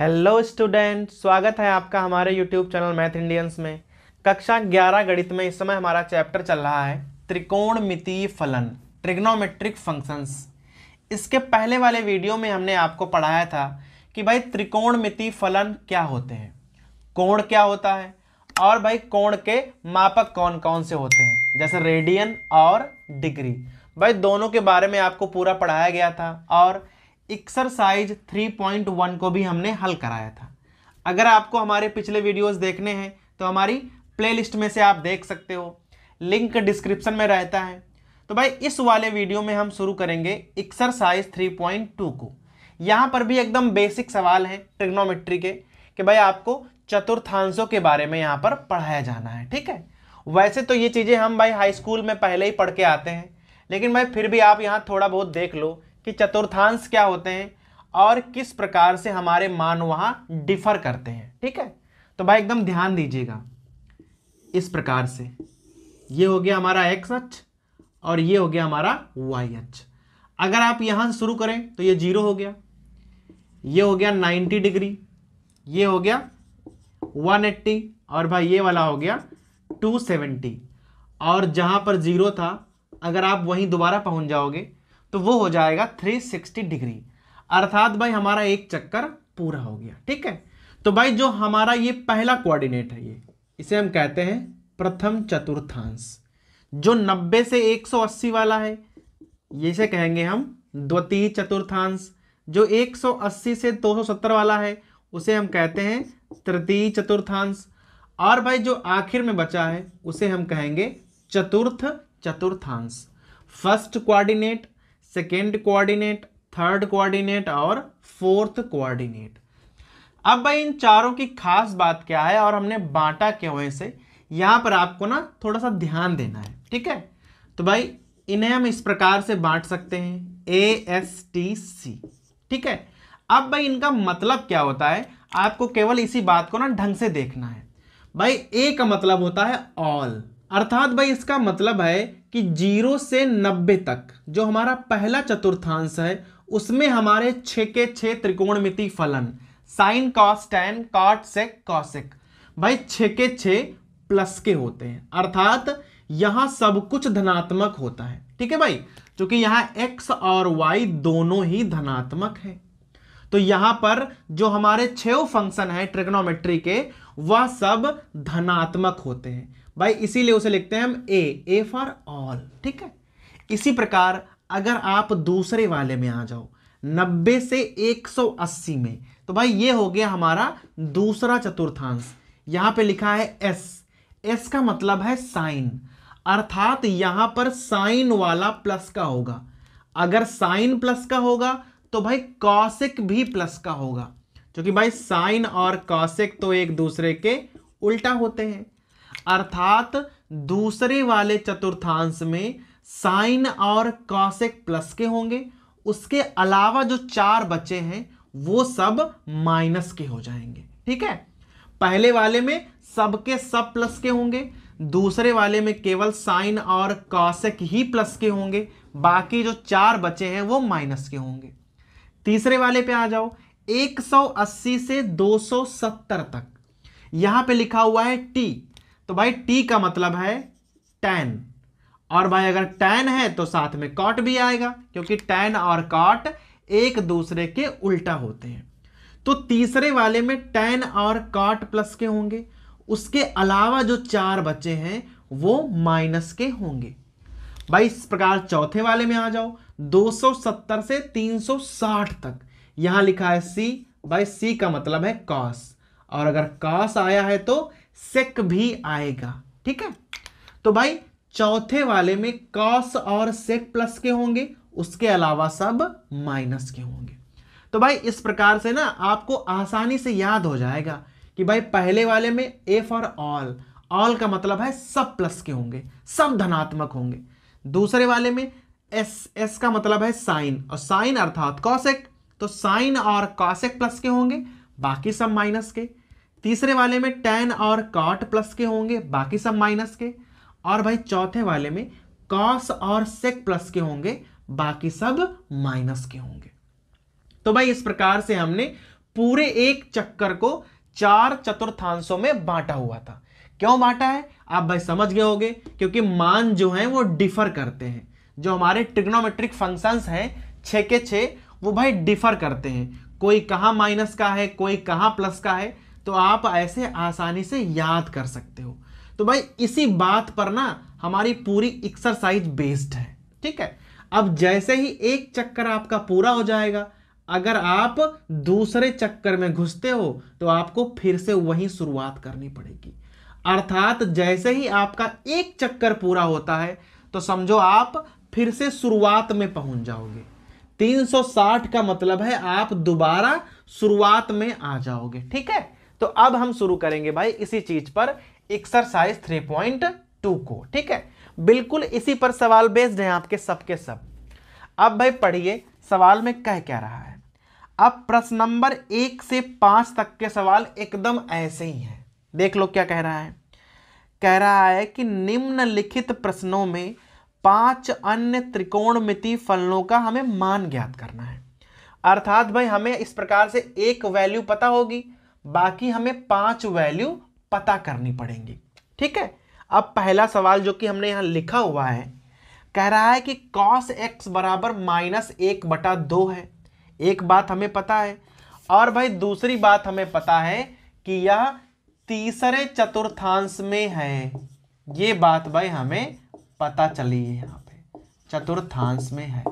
hello student स्वागत है आपका हमारे यूट्यूब चैनल मैथ इंडियंस में कक्षा 11 गणित में इस समय हमारा चैप्टर चल रहा है मिति फलन ट्रिग्नोमेट्रिक फंक्शंस इसके पहले वाले वीडियो में हमने आपको पढ़ाया था कि भाई मिति फलन क्या होते हैं कोण क्या होता है और भाई कोण के मापक कौन कौन से होते हैं जैसे रेडियन और डिग्री भाई दोनों के बारे में आपको पूरा पढ़ाया गया था और एक्सरसाइज 3.1 को भी हमने हल कराया था अगर आपको हमारे पिछले वीडियोस देखने हैं तो हमारी प्लेलिस्ट में से आप देख सकते हो लिंक डिस्क्रिप्शन में रहता है तो भाई इस वाले वीडियो में हम शुरू करेंगे एक्सरसाइज 3.2 को यहाँ पर भी एकदम बेसिक सवाल है ट्रिग्नोमेट्री के कि भाई आपको चतुर्थांशों के बारे में यहाँ पर पढ़ाया जाना है ठीक है वैसे तो ये चीज़ें हम भाई हाई स्कूल में पहले ही पढ़ के आते हैं लेकिन भाई फिर भी आप यहाँ थोड़ा बहुत देख लो कि चतुर्थांश क्या होते हैं और किस प्रकार से हमारे मान वहां डिफर करते हैं ठीक है तो भाई एकदम ध्यान दीजिएगा इस प्रकार से ये हो गया हमारा एक्स एच और ये हो गया हमारा वाई एच अगर आप यहां शुरू करें तो ये जीरो हो गया ये हो गया नाइन्टी डिग्री ये हो गया वन एट्टी और भाई ये वाला हो गया टू सेवेंटी और जहां पर जीरो था अगर आप वहीं दोबारा पहुंच जाओगे तो वो हो जाएगा 360 डिग्री अर्थात भाई हमारा एक चक्कर पूरा हो गया ठीक है तो भाई जो हमारा ये पहला कोऑर्डिनेट है ये इसे हम कहते हैं प्रथम चतुर्थांश जो 90 से 180 वाला है इसे कहेंगे हम द्वितीय चतुर्थांश जो 180 से 270 वाला है उसे हम कहते हैं तृतीय चतुर्थांश और भाई जो आखिर में बचा है उसे हम कहेंगे चतुर्थ चतुर्थांश first coordinate second coordinate third coordinate और फोर्थ कोऑर्डिनेट अब भाई इन चारों की खास बात क्या है और हमने बांटा क्यों है इसे यहां पर आपको ना थोड़ा सा ध्यान देना है ठीक है तो भाई इन्हें हम इस प्रकार से बांट सकते हैं ए एस टी सी ठीक है अब भाई इनका मतलब क्या होता है आपको केवल इसी बात को ना ढंग से देखना है भाई ए का मतलब होता है ऑल अर्थात भाई इसका मतलब है कि जीरो से नब्बे तक जो हमारा पहला चतुर्थांश है उसमें हमारे छ के छः मिति फलन sine cos tan cot sec cosec भाई छ के छः प्लस के होते हैं अर्थात यहाँ सब कुछ धनात्मक होता है ठीक है भाई क्योंकि यहाँ एक्स और वाई दोनों ही धनात्मक है तो यहाँ पर जो हमारे छो फंक्शन है ट्रिग्नोमेट्री के वह सब धनात्मक होते हैं भाई इसीलिए उसे लिखते हैं हम ए ए फॉर ऑल ठीक है इसी प्रकार अगर आप दूसरे वाले में आ जाओ 90 से 180 में तो भाई ये हो गया हमारा दूसरा चतुर्थांश यहां पे लिखा है एस एस का मतलब है साइन अर्थात यहां पर साइन वाला प्लस का होगा अगर साइन प्लस का होगा तो भाई कौशिक भी प्लस का होगा क्योंकि भाई साइन और कौशिक तो एक दूसरे के उल्टा होते हैं अर्थात दूसरे वाले चतुर्थांश में साइन और कॉसेक प्लस के होंगे उसके अलावा जो चार बचे हैं वो सब माइनस के हो जाएंगे ठीक है पहले वाले में सबके सब प्लस के होंगे दूसरे वाले में केवल साइन और कॉसेक ही प्लस के होंगे बाकी जो चार बचे हैं वो माइनस के होंगे तीसरे वाले पे आ जाओ 180 से 270 तक यहां पे लिखा हुआ है टी तो भाई टी का मतलब है टैन और भाई अगर टैन है तो साथ में कॉट भी आएगा क्योंकि टैन और कॉट एक दूसरे के उल्टा होते हैं तो तीसरे वाले में टैन और कॉट प्लस के होंगे उसके अलावा जो चार बचे हैं वो माइनस के होंगे भाई इस प्रकार चौथे वाले में आ जाओ 270 से 360 तक यहां लिखा है सी भाई सी का मतलब है कॉस और अगर कॉस आया है तो सेक भी आएगा ठीक है तो भाई चौथे वाले में कॉस और सेक प्लस के होंगे उसके अलावा सब माइनस के होंगे तो भाई इस प्रकार से ना आपको आसानी से याद हो जाएगा कि भाई पहले वाले में ए फॉर ऑल ऑल का मतलब है सब प्लस के होंगे सब धनात्मक होंगे दूसरे वाले में एस एस का मतलब है साइन और साइन अर्थात कॉशेक तो साइन और कॉसेक प्लस के होंगे बाकी सब माइनस के तीसरे वाले में टेन और कॉट प्लस के होंगे बाकी सब माइनस के और भाई चौथे वाले में कॉस और सेक प्लस के होंगे बाकी सब माइनस के होंगे तो भाई इस प्रकार से हमने पूरे एक चक्कर को चार चतुर्थांशों में बांटा हुआ था क्यों बांटा है आप भाई समझ गए होंगे क्योंकि मान जो है वो डिफर करते हैं जो हमारे ट्रिग्नोमेट्रिक फंक्शंस हैं छः के छ वो भाई डिफर करते हैं कोई कहाँ माइनस का है कोई कहाँ प्लस का है तो आप ऐसे आसानी से याद कर सकते हो तो भाई इसी बात पर ना हमारी पूरी एक्सरसाइज बेस्ड है ठीक है अब जैसे ही एक चक्कर आपका पूरा हो जाएगा अगर आप दूसरे चक्कर में घुसते हो तो आपको फिर से वही शुरुआत करनी पड़ेगी अर्थात जैसे ही आपका एक चक्कर पूरा होता है तो समझो आप फिर से शुरुआत में पहुंच जाओगे 360 का मतलब है आप दोबारा शुरुआत में आ जाओगे ठीक है तो अब हम शुरू करेंगे भाई इसी चीज पर एक्सरसाइज थ्री पॉइंट टू को ठीक है बिल्कुल इसी पर सवाल बेस्ड हैं आपके सबके सब अब भाई पढ़िए सवाल में कह क्या रहा है अब प्रश्न नंबर एक से पांच तक के सवाल एकदम ऐसे ही हैं देख लो क्या कह रहा है कह रहा है कि निम्नलिखित प्रश्नों में पांच अन्य त्रिकोणमिति फलनों का हमें मान ज्ञात करना है अर्थात भाई हमें इस प्रकार से एक वैल्यू पता होगी बाकी हमें पांच वैल्यू पता करनी पड़ेंगी ठीक है अब पहला सवाल जो कि हमने यहाँ लिखा हुआ है कह रहा है कि कॉस एक्स बराबर माइनस एक बटा दो है एक बात हमें पता है और भाई दूसरी बात हमें पता है कि यह तीसरे चतुर्थांश में है ये बात भाई हमें पता चली है यहाँ पे चतुर्थांश में है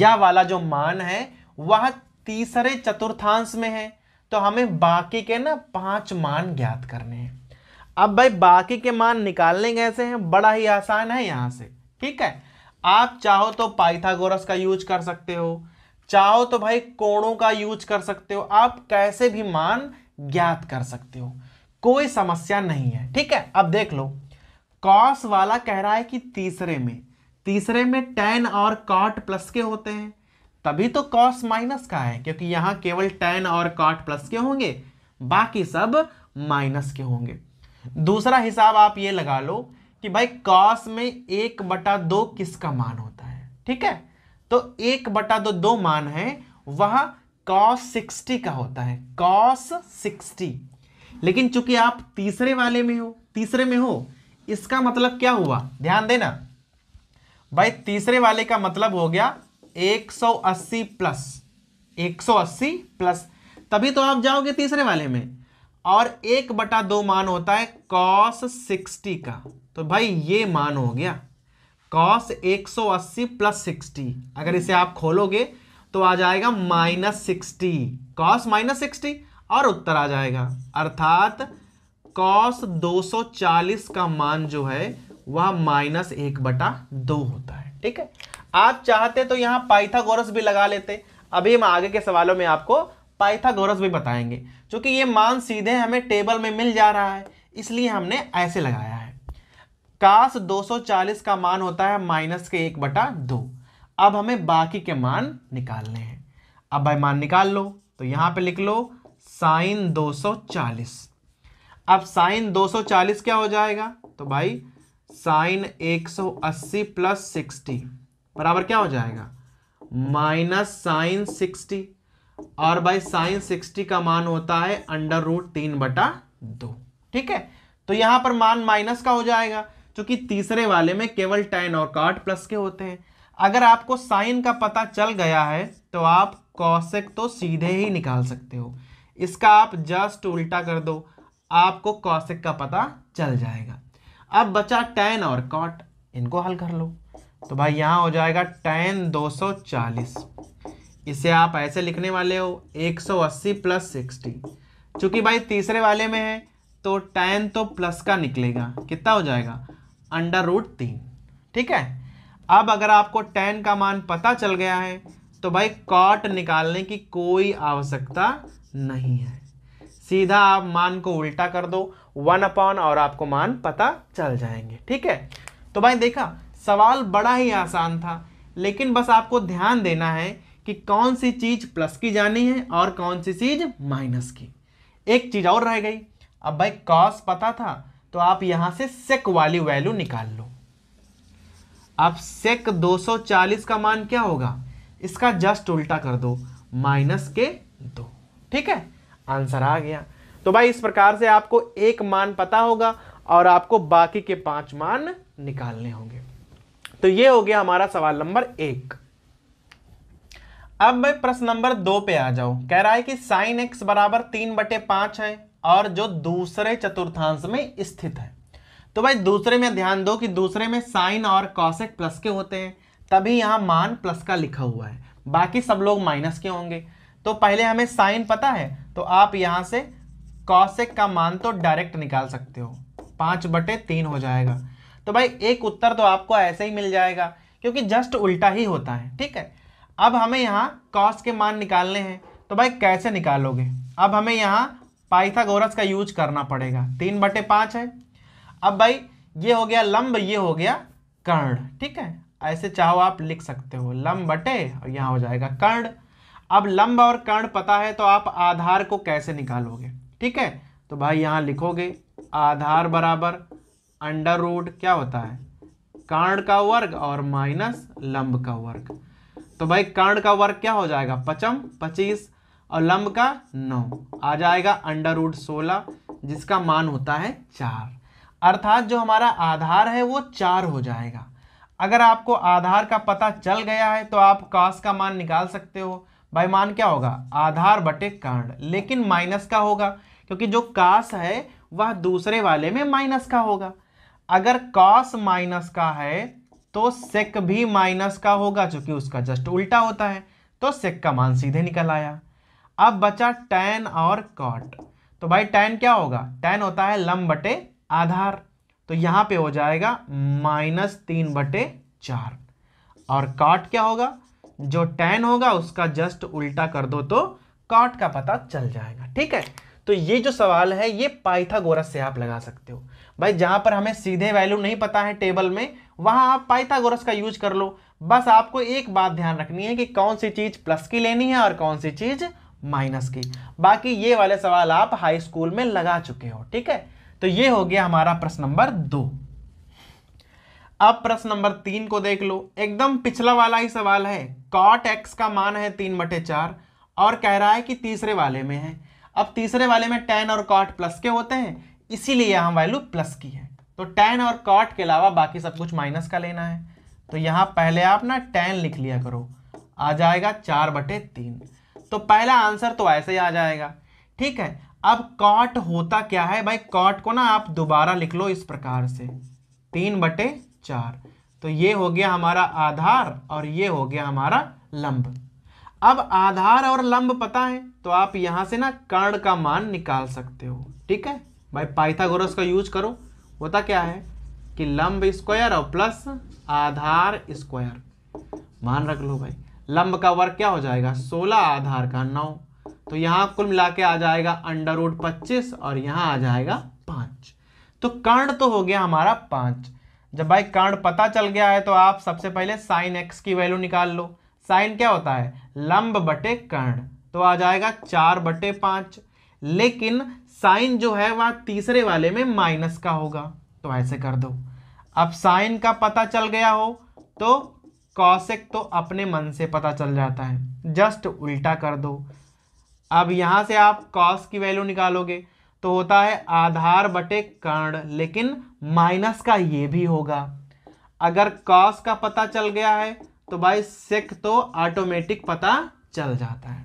यह वाला जो मान है वह तीसरे चतुर्थांश में है तो हमें बाकी के ना पांच मान ज्ञात करने हैं अब भाई बाकी के मान निकालने कैसे हैं बड़ा ही आसान है यहां से ठीक है आप चाहो तो पाइथागोरस का यूज कर सकते हो चाहो तो भाई कोणों का यूज कर सकते हो आप कैसे भी मान ज्ञात कर सकते हो कोई समस्या नहीं है ठीक है अब देख लो कॉस वाला कह रहा है कि तीसरे में तीसरे में टेन और कॉट प्लस के होते हैं तभी तो कॉस माइनस का है क्योंकि यहां केवल टेन और कॉट प्लस के होंगे बाकी सब माइनस के होंगे दूसरा हिसाब आप ये लगा लो कि भाई कॉस में एक बटा दो किसका मान होता है ठीक है तो एक बटा दो दो मान है वह कॉस सिक्सटी का होता है कॉस सिक्सटी लेकिन चूंकि आप तीसरे वाले में हो तीसरे में हो इसका मतलब क्या हुआ ध्यान देना भाई तीसरे वाले का मतलब हो गया 180 प्लस 180 प्लस तभी तो आप जाओगे तीसरे वाले में और एक बटा दो मान होता है कॉस 60 का तो भाई ये मान हो गया कॉस 180 प्लस 60 अगर इसे आप खोलोगे तो आ जाएगा minus sixty cos minus sixty और उत्तर आ जाएगा अर्थात कॉस 240 का मान जो है वह माइनस एक बटा दो होता है ठीक है आप चाहते तो यहाँ पाइथागोरस भी लगा लेते अभी हम आगे के सवालों में आपको पाइथागोरस भी बताएंगे क्योंकि ये मान सीधे हमें टेबल में मिल जा रहा है इसलिए हमने ऐसे लगाया है कास 240 का मान होता है माइनस के एक बटा दो अब हमें बाकी के मान निकालने हैं अब भाई मान निकाल लो तो यहां पे लिख लो साइन 240 अब साइन 240 क्या हो जाएगा तो भाई साइन 180 प्लस सिक्सटी बराबर क्या हो जाएगा माइनस साइन सिक्सटी और भाई साइन सिक्सटी का मान होता है अंडर रूट तीन बटा दो ठीक है तो यहां पर मान माइनस का हो जाएगा क्योंकि तीसरे वाले में केवल टेन और काट प्लस के होते हैं अगर आपको साइन का पता चल गया है तो आप कौशिक तो सीधे ही निकाल सकते हो इसका आप जस्ट उल्टा कर दो आपको कौशिक का पता चल जाएगा अब बचा टेन और कॉट इनको हल कर लो तो भाई यहाँ हो जाएगा टेन दो सौ चालीस इसे आप ऐसे लिखने वाले हो एक सौ अस्सी प्लस सिक्सटी चूँकि भाई तीसरे वाले में है तो टेन तो प्लस का निकलेगा कितना हो जाएगा अंडर रूट तीन ठीक है अब अगर आपको टेन का मान पता चल गया है तो भाई कॉट निकालने की कोई आवश्यकता नहीं है सीधा आप मान को उल्टा कर दो वन अपॉन और आपको मान पता चल जाएंगे ठीक है तो भाई देखा सवाल बड़ा ही आसान था लेकिन बस आपको ध्यान देना है कि कौन सी चीज़ प्लस की जानी है और कौन सी चीज़ माइनस की एक चीज़ और रह गई अब भाई कॉस पता था तो आप यहाँ से सेक वाली वैल्यू निकाल लो अब सेक 240 का मान क्या होगा इसका जस्ट उल्टा कर दो माइनस के दो ठीक है आंसर आ गया तो भाई इस प्रकार से आपको एक मान पता होगा और आपको बाकी के पांच मान निकालने होंगे तो ये हो गया हमारा सवाल नंबर एक अब मैं प्रश्न नंबर दो पे आ जाओ कह रहा है कि साइन एक्स बराबर तीन बटे पांच है और जो दूसरे चतुर्थांश में स्थित है तो भाई दूसरे में ध्यान दो कि दूसरे में साइन और कॉशेक प्लस के होते हैं तभी यहां मान प्लस का लिखा हुआ है बाकी सब लोग माइनस के होंगे तो पहले हमें साइन पता है तो आप यहां से कॉशेक का मान तो डायरेक्ट निकाल सकते हो पांच बटे तीन हो जाएगा तो भाई एक उत्तर तो आपको ऐसे ही मिल जाएगा क्योंकि जस्ट उल्टा ही होता है ठीक है अब हमें यहाँ कॉस के मान निकालने हैं तो भाई कैसे निकालोगे अब हमें यहाँ पाइथागोरस का यूज करना पड़ेगा तीन बटे पाँच है अब भाई ये हो गया लंब ये हो गया कर्ण ठीक है ऐसे चाहो आप लिख सकते हो लंब बटे और यहाँ हो जाएगा कर्ण अब लंब और कर्ण पता है तो आप आधार को कैसे निकालोगे ठीक है तो भाई यहाँ लिखोगे आधार बराबर अंडर रूट क्या होता है कर्ण का वर्ग और माइनस लंब का वर्ग तो भाई कर्ण का वर्ग क्या हो जाएगा पचम पच्चीस और लंब का नौ आ जाएगा अंडर रूट सोलह जिसका मान होता है चार अर्थात जो हमारा आधार है वो चार हो जाएगा अगर आपको आधार का पता चल गया है तो आप कास का मान निकाल सकते हो भाई मान क्या होगा आधार बटे कर्ण लेकिन माइनस का होगा क्योंकि जो कास है वह दूसरे वाले में माइनस का होगा अगर कॉस माइनस का है तो सेक भी माइनस का होगा चूंकि उसका जस्ट उल्टा होता है तो सेक का मान सीधे निकल आया अब बचा टैन और कॉट तो भाई टैन क्या होगा टैन होता है लम बटे आधार तो यहां पे हो जाएगा माइनस तीन बटे चार और कॉट क्या होगा जो टैन होगा उसका जस्ट उल्टा कर दो तो कॉट का पता चल जाएगा ठीक है तो ये जो सवाल है ये पाइथागोरस से आप लगा सकते हो भाई जहां पर हमें सीधे वैल्यू नहीं पता है टेबल में वहां आप पाइथागोरस का यूज कर लो बस आपको एक बात ध्यान रखनी है कि कौन सी चीज प्लस की लेनी है और कौन सी चीज माइनस की बाकी ये वाले सवाल आप हाई स्कूल में लगा चुके हो ठीक है तो ये हो गया हमारा प्रश्न नंबर दो अब प्रश्न नंबर तीन को देख लो एकदम पिछला वाला ही सवाल है कॉट एक्स का मान है तीन बटे चार और कह रहा है कि तीसरे वाले में है अब तीसरे वाले में टेन और कॉट प्लस के होते हैं इसीलिए यहाँ वैल्यू प्लस की है तो टेन और कॉट के अलावा बाकी सब कुछ माइनस का लेना है तो यहाँ पहले आप ना टेन लिख लिया करो आ जाएगा चार बटे तीन तो पहला आंसर तो ऐसे ही आ जाएगा ठीक है अब कॉट होता क्या है भाई कॉट को ना आप दोबारा लिख लो इस प्रकार से तीन बटे चार तो ये हो गया हमारा आधार और ये हो गया हमारा लंब अब आधार और लंब पता है तो आप यहां से ना कर्ण का मान निकाल सकते हो ठीक है भाई पाइथागोरस का यूज करो होता क्या है कि लंब स्क्वायर और प्लस आधार स्क्वायर मान रख लो भाई लंब का वर्ग क्या हो जाएगा सोलह आधार का नौ तो यहाँ कुल मिला के आ जाएगा अंडर रूट पच्चीस और यहाँ आ जाएगा पांच तो कर्ण तो हो गया हमारा पांच जब भाई कर्ण पता चल गया है तो आप सबसे पहले साइन एक्स की वैल्यू निकाल लो साइन क्या होता है लंब बटे कर्ण तो आ जाएगा चार बटे पांच लेकिन साइन जो है वह तीसरे वाले में माइनस का होगा तो ऐसे कर दो अब साइन का पता चल गया हो तो कौशिक तो अपने मन से पता चल जाता है जस्ट उल्टा कर दो अब यहाँ से आप कॉस की वैल्यू निकालोगे तो होता है आधार बटे कर्ण लेकिन माइनस का ये भी होगा अगर कॉस का पता चल गया है तो भाई सेक तो ऑटोमेटिक पता चल जाता है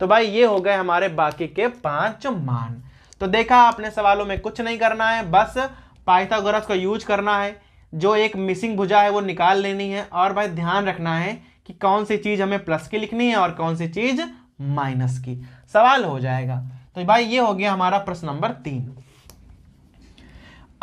तो भाई ये हो गए हमारे बाकी के पांच मान तो देखा आपने सवालों में कुछ नहीं करना है बस पाइथागोरस को यूज करना है जो एक मिसिंग भुजा है वो निकाल लेनी है और भाई ध्यान रखना है कि कौन सी चीज़ हमें प्लस की लिखनी है और कौन सी चीज़ माइनस की सवाल हो जाएगा तो भाई ये हो गया हमारा प्रश्न नंबर तीन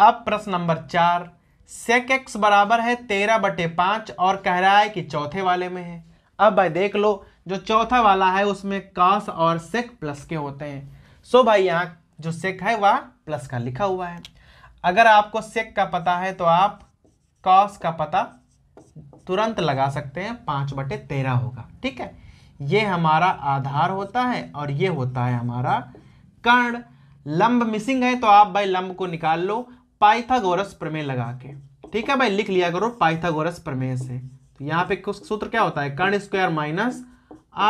अब प्रश्न नंबर चार सेक एक्स बराबर है तेरह बटे पांच और कह रहा है कि चौथे वाले में है अब भाई देख लो जो चौथा वाला है उसमें कास और सेक प्लस के होते हैं सो भाई यहाँ जो सेक है वह प्लस का लिखा हुआ है अगर आपको सेक का पता है तो आप कॉस का पता तुरंत लगा सकते हैं पाँच बटे तेरह होगा ठीक है ये हमारा आधार होता है और ये होता है हमारा कर्ण लंब मिसिंग है तो आप भाई लंब को निकाल लो पाइथागोरस प्रमेय लगा के ठीक है भाई लिख लिया करो पाइथागोरस प्रमेय से तो यहाँ पे सूत्र क्या होता है कर्ण स्क्वायर माइनस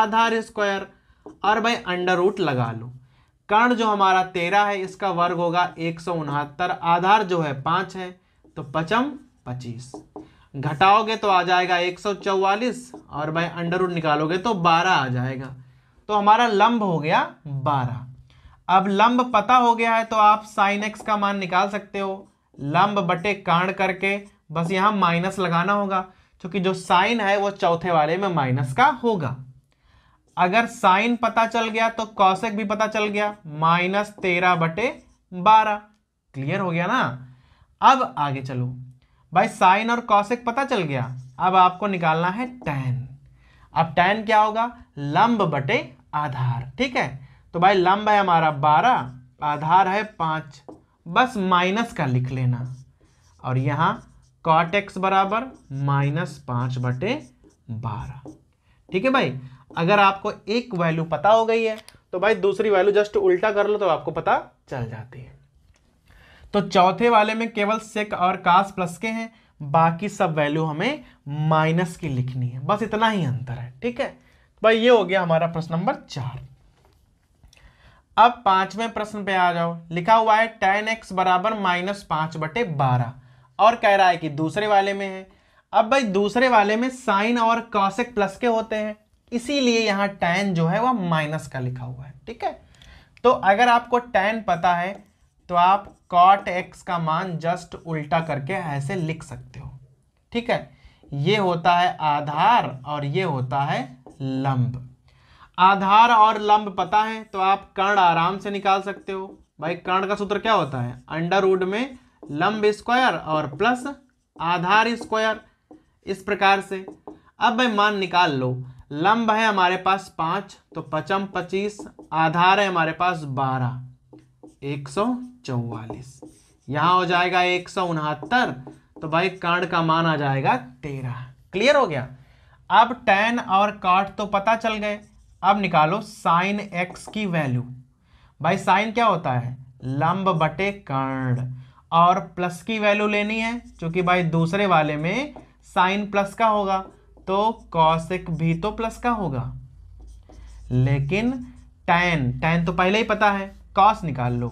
आधार स्क्वायर और भाई अंडर रूट लगा लो कर्ण जो हमारा तेरह है इसका वर्ग होगा एक सौ उनहत्तर आधार जो है पाँच है तो पचम पच्चीस घटाओगे तो आ जाएगा एक सौ चौवालीस और भाई अंडर रूट निकालोगे तो बारह आ जाएगा तो हमारा लंब हो गया बारह अब लंब पता हो गया है तो आप साइन एक्स का मान निकाल सकते हो लंब बटे कर्ण करके बस यहाँ माइनस लगाना होगा क्योंकि जो साइन है वो चौथे वाले में माइनस का होगा अगर साइन पता चल गया तो कौशिक भी पता चल गया माइनस तेरह बटे बारह क्लियर हो गया ना अब आगे चलो भाई साइन और कौशिक पता चल गया अब आपको निकालना है टैन अब टैन क्या होगा लंब बटे आधार ठीक है तो भाई लंब है हमारा बारह आधार है पाँच बस माइनस का लिख लेना और यहां कॉट एक्स बराबर माइनस पाँच बटे बारह ठीक है भाई अगर आपको एक वैल्यू पता हो गई है तो भाई दूसरी वैल्यू जस्ट उल्टा कर लो तो आपको पता चल जाती है तो चौथे वाले में केवल सेक और कास प्लस के हैं बाकी सब वैल्यू हमें माइनस की लिखनी है बस इतना ही अंतर है ठीक है तो भाई ये हो गया हमारा प्रश्न नंबर चार अब पांचवें प्रश्न पे आ जाओ लिखा हुआ है टेन एक्स बराबर माइनस पांच बटे बारह और कह रहा है कि दूसरे वाले में है अब भाई दूसरे वाले में साइन और कॉसेक प्लस के होते हैं इसीलिए यहाँ टैन जो है वह माइनस का लिखा हुआ है ठीक है तो अगर आपको टैन पता है तो आप कॉट एक्स का मान जस्ट उल्टा करके ऐसे लिख सकते हो ठीक है ये होता है आधार और ये होता है लंब आधार और लंब पता है तो आप कर्ण आराम से निकाल सकते हो भाई कर्ण का सूत्र क्या होता है अंडर में लंब स्क्वायर और प्लस आधार स्क्वायर इस प्रकार से अब भाई मान निकाल लो लंब है हमारे पास पांच तो पचम पच्चीस आधार है हमारे पास बारह एक सौ चौवालीस यहां हो जाएगा एक सौ उनहत्तर तो भाई कर्ण का मान आ जाएगा तेरह क्लियर हो गया अब टेन और काट तो पता चल गए अब निकालो साइन एक्स की वैल्यू भाई साइन क्या होता है लंब बटे कर्ण और प्लस की वैल्यू लेनी है क्योंकि भाई दूसरे वाले में साइन प्लस का होगा तो कॉसिक भी तो प्लस का होगा लेकिन टैन टैन तो पहले ही पता है कॉस निकाल लो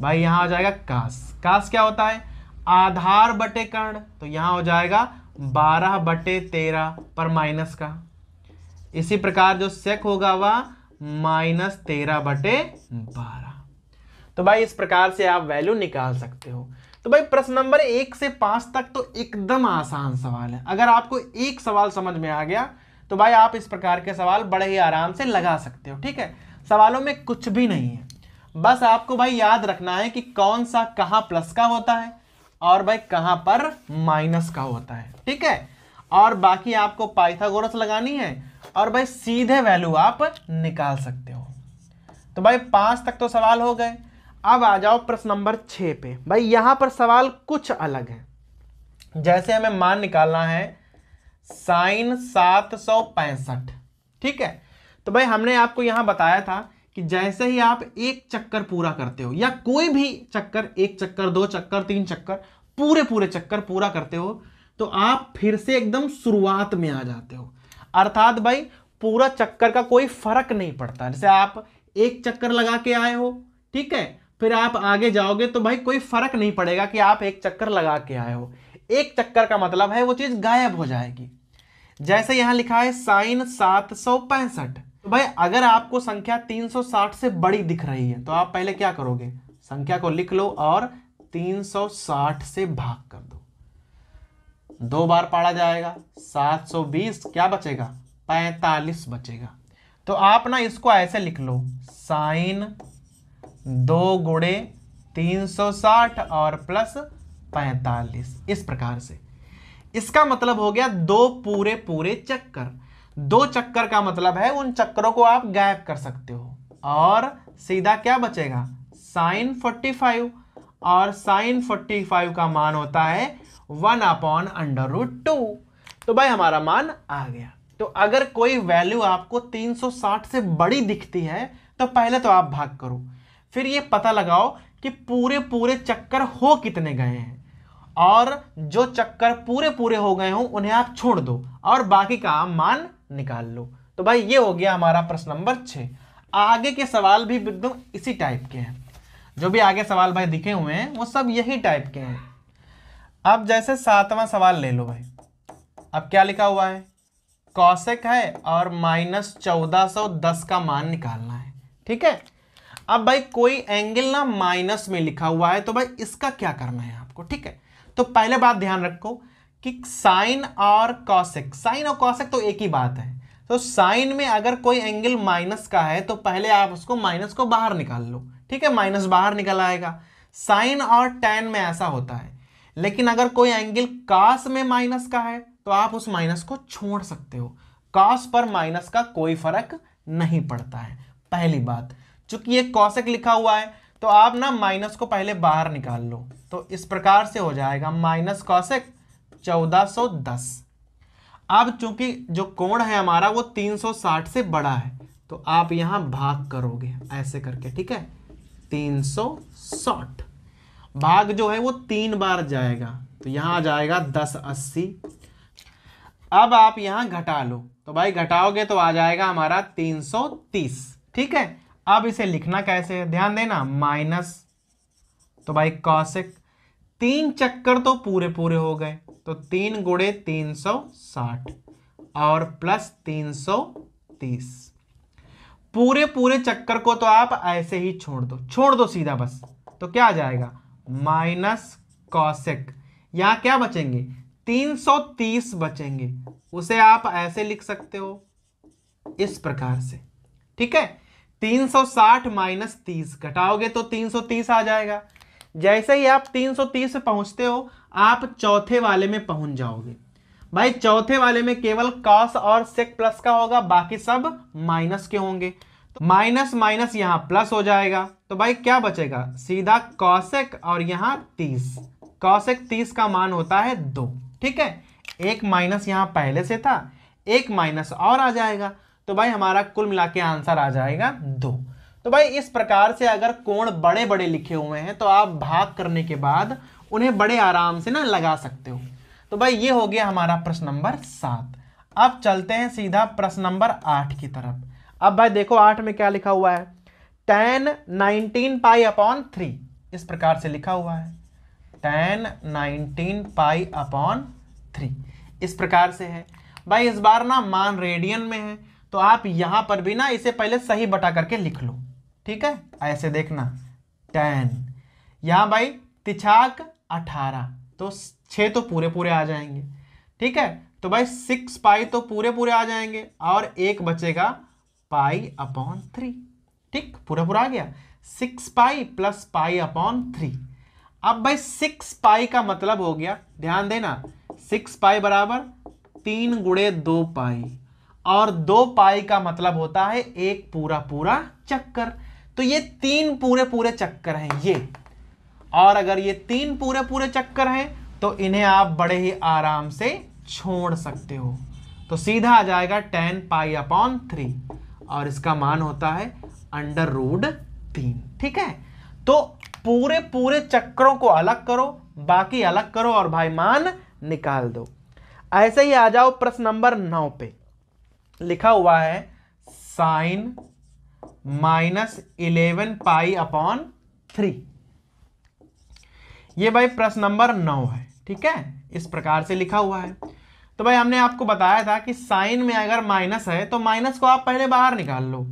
भाई यहां हो जाएगा कास कास क्या होता है आधार बटे कर्ण तो यहां हो जाएगा बारह बटे तेरह पर माइनस का इसी प्रकार जो सेक होगा वह माइनस तेरह बटे बारह तो भाई इस प्रकार से आप वैल्यू निकाल सकते हो तो भाई प्रश्न नंबर एक से पांच तक तो एकदम आसान सवाल है अगर आपको एक सवाल समझ में आ गया तो भाई आप इस प्रकार के सवाल बड़े ही आराम से लगा सकते हो ठीक है सवालों में कुछ भी नहीं है बस आपको भाई याद रखना है कि कौन सा कहाँ प्लस का होता है और भाई कहाँ पर माइनस का होता है ठीक है और बाकी आपको पाइथागोरस लगानी है और भाई सीधे वैल्यू आप निकाल सकते हो तो भाई पांच तक तो सवाल हो गए अब आ जाओ प्रश्न नंबर छ पे भाई यहां पर सवाल कुछ अलग है जैसे हमें मान निकालना है साइन सात सौ पैंसठ ठीक है तो भाई हमने आपको यहां बताया था कि जैसे ही आप एक चक्कर पूरा करते हो या कोई भी चक्कर एक चक्कर दो चक्कर तीन चक्कर पूरे पूरे चक्कर पूरा करते हो तो आप फिर से एकदम शुरुआत में आ जाते हो अर्थात भाई पूरा चक्कर का कोई फर्क नहीं पड़ता जैसे आप एक चक्कर लगा के आए हो ठीक है फिर आप आगे जाओगे तो भाई कोई फर्क नहीं पड़ेगा कि आप एक चक्कर लगा के आए हो एक चक्कर का मतलब है वो चीज़ गायब हो जाएगी जैसे यहां लिखा है साइन सात सौ पैंसठ तो भाई अगर आपको संख्या 360 से बड़ी दिख रही है तो आप पहले क्या करोगे संख्या को लिख लो और 360 से भाग कर दो दो बार पाड़ा जाएगा 720 क्या बचेगा 45 बचेगा तो आप ना इसको ऐसे लिख लो साइन दो गुणे तीन सौ साठ और प्लस पैंतालीस इस प्रकार से इसका मतलब हो गया दो पूरे पूरे चक्कर दो चक्कर का मतलब है उन चक्करों को आप गायब कर सकते हो और सीधा क्या बचेगा साइन फोर्टी फाइव और साइन फोर्टी फाइव का मान होता है one upon under root two तो भाई हमारा मान आ गया तो अगर कोई वैल्यू आपको 360 से बड़ी दिखती है तो पहले तो आप भाग करो फिर ये पता लगाओ कि पूरे पूरे चक्कर हो कितने गए हैं और जो चक्कर पूरे पूरे हो गए हों उन्हें आप छोड़ दो और बाकी का मान निकाल लो तो भाई ये हो गया हमारा प्रश्न नंबर छः आगे के सवाल भी एकदम इसी टाइप के हैं जो भी आगे सवाल भाई दिखे हुए हैं वो सब यही टाइप के हैं अब जैसे सातवां सवाल ले लो भाई अब क्या लिखा हुआ है कौशिक है और माइनस चौदह सौ दस का मान निकालना है ठीक है अब भाई कोई एंगल ना माइनस में लिखा हुआ है तो भाई इसका क्या करना है आपको ठीक है तो पहले बात ध्यान रखो कि साइन और कौशिक साइन और कौशिक तो एक ही बात है तो साइन में अगर कोई एंगल माइनस का है तो पहले आप उसको माइनस को बाहर निकाल लो ठीक है माइनस बाहर निकल आएगा साइन और टेन में ऐसा होता है लेकिन अगर कोई एंगल कास में माइनस का है तो आप उस माइनस को छोड़ सकते हो कास पर माइनस का कोई फर्क नहीं पड़ता है पहली बात चूंकि ये कौशक लिखा हुआ है तो आप ना माइनस को पहले बाहर निकाल लो तो इस प्रकार से हो जाएगा माइनस कौशक चौदह दस अब चूंकि जो कोण है हमारा वो तीन साठ से बड़ा है तो आप यहां भाग करोगे ऐसे करके ठीक है तीन साठ भाग जो है वो तीन बार जाएगा तो यहां आ जाएगा दस अस्सी अब आप यहां घटा लो तो भाई घटाओगे तो आ जाएगा हमारा तीन सौ तीस ठीक है अब इसे लिखना कैसे है ध्यान देना माइनस तो भाई कौशिक तीन चक्कर तो पूरे पूरे हो गए तो तीन गुड़े तीन सौ साठ और प्लस तीन सौ तीस पूरे पूरे चक्कर को तो आप ऐसे ही छोड़ दो छोड़ दो सीधा बस तो क्या आ जाएगा माइनस कौशिक यहां क्या बचेंगे तीन सौ तीस बचेंगे उसे आप ऐसे लिख सकते हो इस प्रकार से ठीक है 360 माइनस तीस घटाओगे तो 330 आ जाएगा जैसे ही आप 330 पे पहुंचते हो आप चौथे वाले में पहुंच जाओगे भाई चौथे वाले में केवल कॉस और सेक प्लस का होगा बाकी सब माइनस के होंगे तो माइनस माइनस यहाँ प्लस हो जाएगा तो भाई क्या बचेगा सीधा कॉसेक और यहाँ तीस कॉसेक तीस का मान होता है दो ठीक है एक माइनस यहाँ पहले से था एक माइनस और आ जाएगा तो भाई हमारा कुल मिला के आंसर आ जाएगा दो तो भाई इस प्रकार से अगर कोण बड़े बड़े लिखे हुए हैं तो आप भाग करने के बाद उन्हें बड़े आराम से ना लगा सकते हो तो भाई ये हो गया हमारा प्रश्न नंबर सात अब चलते हैं सीधा प्रश्न नंबर आठ की तरफ अब भाई देखो आठ में क्या लिखा हुआ है ten nineteen pi upon three इस प्रकार से लिखा हुआ है ten nineteen pi upon three इस प्रकार से है भाई इस बार ना मान रेडियन में है तो आप यहां पर भी ना इसे पहले सही बटा करके लिख लो ठीक है ऐसे देखना टेन यहाँ भाई तिछाक अठारह तो छः तो पूरे पूरे आ जाएंगे ठीक है तो भाई सिक्स पाई तो पूरे पूरे आ जाएंगे और एक बचेगा पाई अपॉन थ्री ठीक पूरा पूरा आ गया six pi plus pi upon three अब भाई सिक्स पाई का मतलब हो गया ध्यान देना सिक्स पाई बराबर तीन गुड़े दो पाई और दो पाई का मतलब होता है एक पूरा पूरा चक्कर तो ये तीन पूरे पूरे चक्कर हैं ये और अगर ये तीन पूरे पूरे चक्कर हैं तो इन्हें आप बड़े ही आराम से छोड़ सकते हो तो सीधा आ जाएगा टेन पाई अपॉन थ्री और इसका मान होता है अंडर रूड तीन ठीक है तो पूरे पूरे चक्करों को अलग करो बाकी अलग करो और भाई मान निकाल दो ऐसे ही आ जाओ प्रश्न नंबर नौ पे लिखा हुआ है sine minus eleven pi upon three ये भाई प्रश्न नंबर नौ है ठीक है इस प्रकार से लिखा हुआ है तो भाई हमने आपको बताया था कि साइन में अगर माइनस है तो माइनस को आप पहले बाहर निकाल लो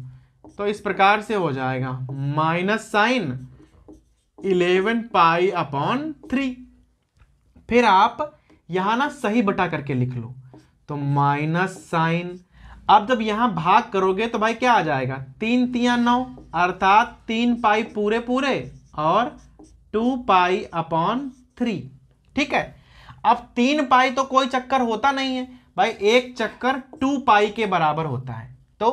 तो इस प्रकार से हो जाएगा minus sine eleven pi upon three फिर आप यहां ना सही बटा करके लिख लो तो माइनस साइन अब जब यहाँ भाग करोगे तो भाई क्या आ जाएगा तीन तिया नौ अर्थात तीन पाई पूरे पूरे और टू पाई अपॉन थ्री ठीक है अब तीन पाई तो कोई चक्कर होता नहीं है भाई एक चक्कर टू पाई के बराबर होता है तो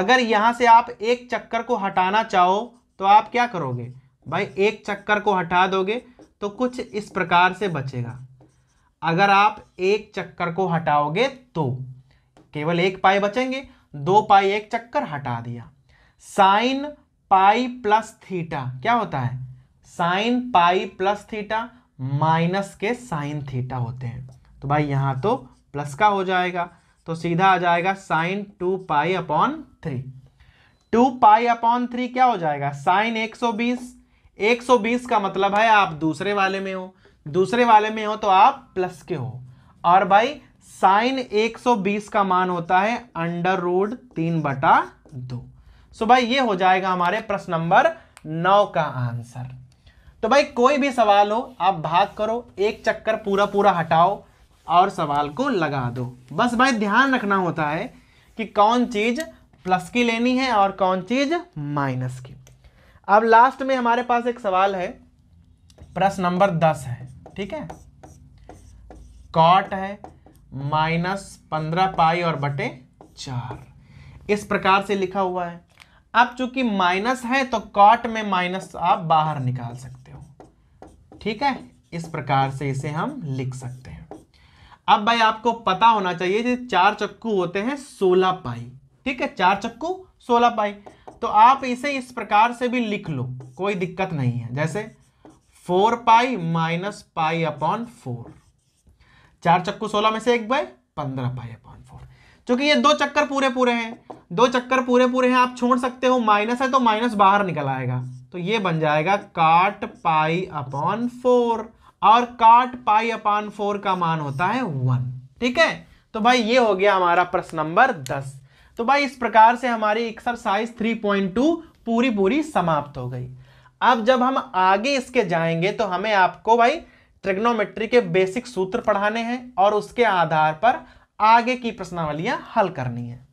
अगर यहां से आप एक चक्कर को हटाना चाहो तो आप क्या करोगे भाई एक चक्कर को हटा दोगे तो कुछ इस प्रकार से बचेगा अगर आप एक चक्कर को हटाओगे तो केवल एक पाई बचेंगे दो पाई एक चक्कर हटा दिया साइन पाई प्लस थीटा क्या होता है sine pi plus theta minus के साइन थीटा होते हैं तो भाई यहां तो प्लस का हो जाएगा तो सीधा आ जाएगा sine two pi upon three two pi upon three क्या हो जाएगा साइन एक सौ बीस एक सौ बीस का मतलब है आप दूसरे वाले में हो दूसरे वाले में हो तो आप प्लस के हो और भाई साइन 120 का मान होता है अंडर रूड तीन बटा दो सो भाई ये हो जाएगा हमारे प्रश्न नंबर नौ का आंसर तो भाई कोई भी सवाल हो आप भाग करो एक चक्कर पूरा पूरा हटाओ और सवाल को लगा दो बस भाई ध्यान रखना होता है कि कौन चीज़ प्लस की लेनी है और कौन चीज़ माइनस की अब लास्ट में हमारे पास एक सवाल है प्रश्न नंबर दस है ठीक है कॉट है माइनस पंद्रह पाई और बटे चार इस प्रकार से लिखा हुआ है अब चूंकि माइनस है तो कॉट में माइनस आप बाहर निकाल सकते हो ठीक है इस प्रकार से इसे हम लिख सकते हैं अब भाई आपको पता होना चाहिए कि चार चक्कू होते हैं सोलह पाई ठीक है चार चक्कू सोलह पाई तो आप इसे इस प्रकार से भी लिख लो कोई दिक्कत नहीं है जैसे four pi minus pi upon four चार चक्कू सोलह में से एक बाय पंद्रह पाई अपॉन फोर क्योंकि ये दो चक्कर पूरे पूरे हैं दो चक्कर पूरे पूरे हैं आप छोड़ सकते हो माइनस है तो माइनस बाहर निकल आएगा तो ये बन जाएगा काट पाई अपॉन फोर और काट पाई अपॉन फोर का मान होता है वन ठीक है तो भाई ये हो गया हमारा प्रश्न नंबर दस तो भाई इस प्रकार से हमारी एक्सरसाइज थ्री पॉइंट टू पूरी पूरी समाप्त हो गई अब जब हम आगे इसके जाएंगे तो हमें आपको भाई ट्रिग्नोमेट्री के बेसिक सूत्र पढ़ाने हैं और उसके आधार पर आगे की प्रश्नावलियां हल करनी है